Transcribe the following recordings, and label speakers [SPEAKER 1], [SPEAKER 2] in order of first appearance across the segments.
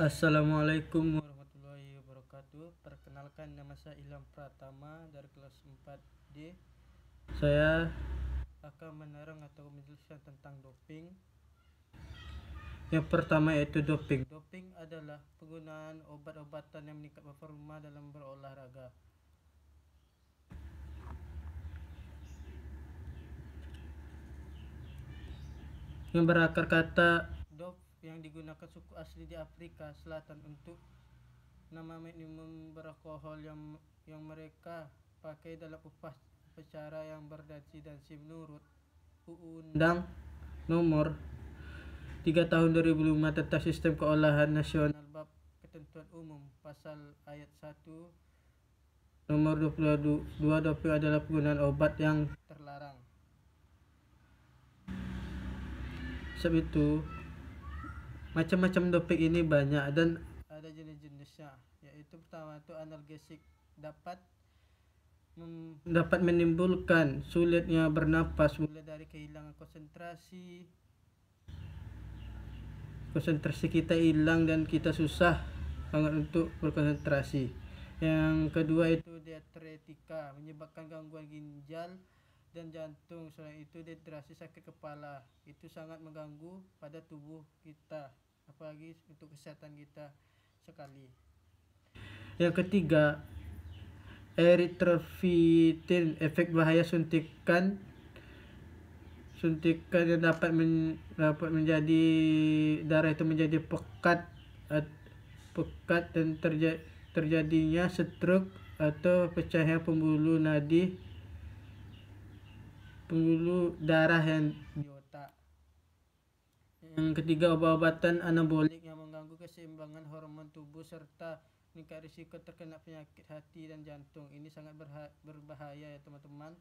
[SPEAKER 1] Assalamualaikum warahmatullahi wabarakatuh. Perkenalkan nama saya Ilham Pratama dari kelas 4D. Saya akan menerang atau menjelaskan tentang doping. Yang pertama yaitu doping. Doping adalah penggunaan obat-obatan yang meningkat performa dalam berolahraga. Yang berakar kata yang digunakan suku asli di Afrika Selatan untuk nama minimum beralkohol yang yang mereka pakai dalam upas upacara yang dan dansi menurut Undang nomor 3 tahun 2005 tentang sistem keolahan nasional bab ketentuan umum pasal ayat 1 nomor 22 doping adalah penggunaan obat yang terlarang. Sebab itu, Macam-macam topik ini banyak dan ada jenis-jenisnya, yaitu pertama itu analgesik dapat dapat menimbulkan sulitnya bernapas mulai dari kehilangan konsentrasi konsentrasi kita hilang dan kita susah banget untuk berkonsentrasi yang kedua itu diatretika menyebabkan gangguan ginjal dan jantung selain itu dehidrasi sakit kepala itu sangat mengganggu pada tubuh kita apalagi untuk kesehatan kita sekali yang ketiga eritrofitin efek bahaya suntikan suntikan yang dapat men, dapat menjadi darah itu menjadi pekat pekat dan terja, terjadinya stroke atau pecahnya pembuluh nadi pembuluh darah yang yang ketiga obat-obatan anabolik yang mengganggu keseimbangan hormon tubuh serta meningkat risiko terkena penyakit hati dan jantung ini sangat berbahaya ya teman-teman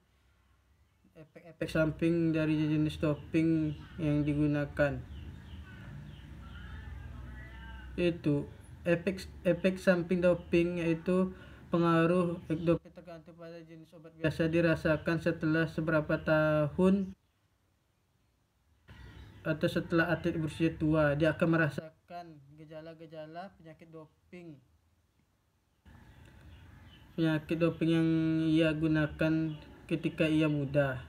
[SPEAKER 1] efek-efek samping dari jenis doping yang digunakan itu efek efek samping doping yaitu pengaruh doping tergantung pada jenis obat biasa dirasakan setelah seberapa tahun atau setelah atlet berusia tua dia akan merasakan gejala-gejala penyakit doping penyakit doping yang ia gunakan ketika ia muda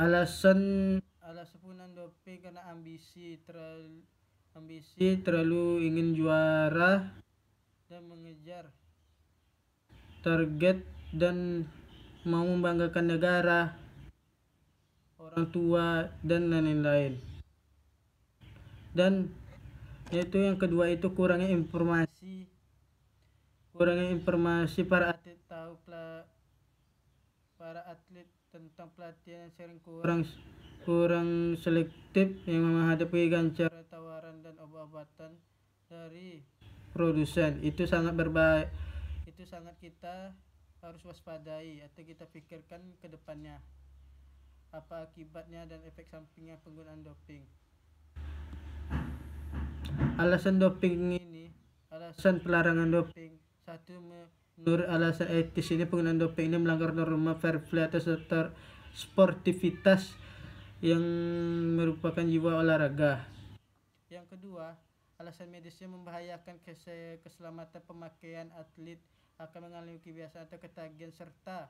[SPEAKER 1] alasan alasan punan doping karena ambisi terlalu ambisi terlalu ingin juara dan mengejar target dan mau membanggakan negara, orang tua, dan lain-lain. Dan itu yang kedua itu kurangnya informasi. Kurangnya informasi para atlet tahu para atlet tentang pelatihan yang sering kurang kurang selektif yang menghadapi gancar tawaran dan obat-obatan dari
[SPEAKER 2] produsen itu sangat berbahaya
[SPEAKER 1] itu sangat kita harus waspadai atau kita pikirkan ke depannya apa akibatnya dan efek sampingnya penggunaan doping. Alasan doping ini, alasan pelarangan doping, satu menurut alasan etis ini penggunaan doping ini melanggar norma fair play atau sportivitas yang merupakan jiwa olahraga. Yang kedua, alasan medisnya membahayakan keselamatan pemakaian atlet akan mengalami kebiasaan atau ketagihan serta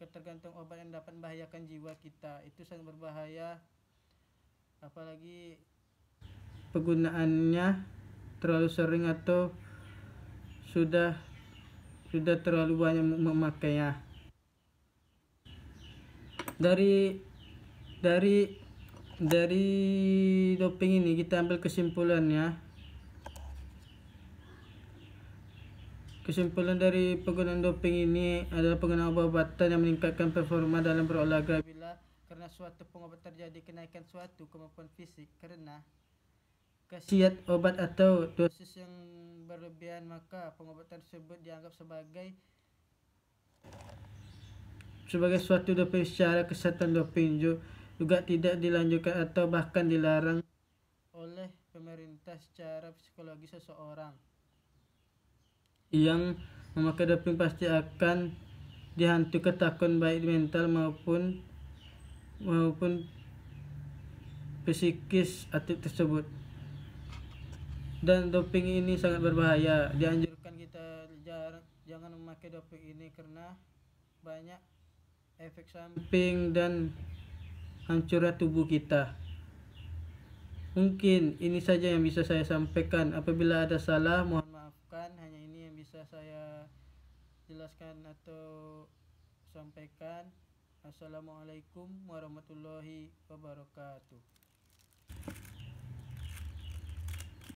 [SPEAKER 1] ketergantung obat yang dapat membahayakan jiwa kita itu sangat berbahaya apalagi penggunaannya terlalu sering atau sudah sudah terlalu banyak memakainya dari dari dari doping ini kita ambil kesimpulannya Kesimpulan dari penggunaan doping ini adalah penggunaan obat-obatan yang meningkatkan performa dalam berolahraga bila karena suatu pengobat terjadi kenaikan suatu kemampuan fisik karena khasiat obat atau dosis yang berlebihan maka pengobatan tersebut dianggap sebagai sebagai suatu doping secara kesehatan doping juga tidak dilanjutkan atau bahkan dilarang oleh pemerintah secara psikologi seseorang yang memakai doping pasti akan dihantu ketakutan baik mental maupun maupun psikis atlet tersebut dan doping ini sangat berbahaya dianjurkan kita jarang jangan memakai doping ini karena banyak efek samping dan hancurnya tubuh kita mungkin ini saja yang bisa saya sampaikan apabila ada salah mohon sudah saya jelaskan atau sampaikan. Assalamualaikum warahmatullahi wabarakatuh.